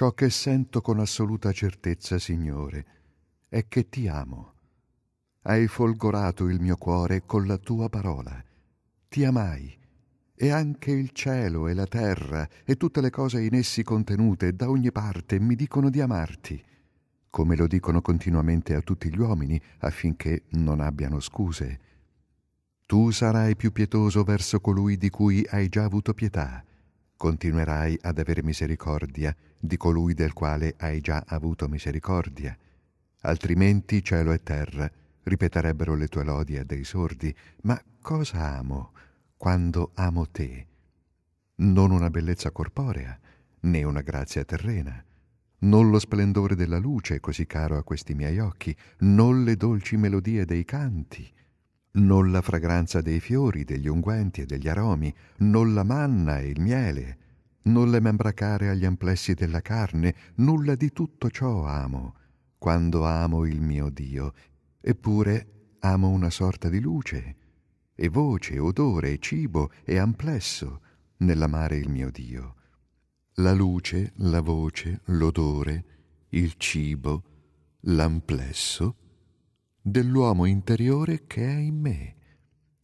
Ciò che sento con assoluta certezza, Signore, è che ti amo. Hai folgorato il mio cuore con la tua parola. Ti amai. E anche il cielo e la terra e tutte le cose in essi contenute da ogni parte mi dicono di amarti, come lo dicono continuamente a tutti gli uomini affinché non abbiano scuse. Tu sarai più pietoso verso colui di cui hai già avuto pietà continuerai ad avere misericordia di colui del quale hai già avuto misericordia. Altrimenti cielo e terra ripeterebbero le tue lodi a dei sordi, ma cosa amo quando amo te? Non una bellezza corporea, né una grazia terrena, non lo splendore della luce così caro a questi miei occhi, non le dolci melodie dei canti, non la fragranza dei fiori, degli unguenti e degli aromi, non la manna e il miele, non le membra care agli amplessi della carne, nulla di tutto ciò amo, quando amo il mio Dio, eppure amo una sorta di luce, e voce, odore, cibo e amplesso nell'amare il mio Dio. La luce, la voce, l'odore, il cibo, l'amplesso, dell'uomo interiore che è in me,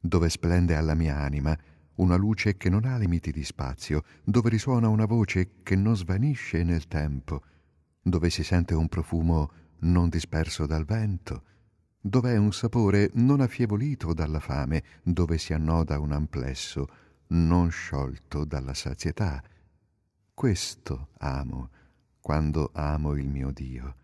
dove splende alla mia anima una luce che non ha limiti di spazio, dove risuona una voce che non svanisce nel tempo, dove si sente un profumo non disperso dal vento, dove è un sapore non affievolito dalla fame, dove si annoda un amplesso non sciolto dalla sazietà. Questo amo quando amo il mio Dio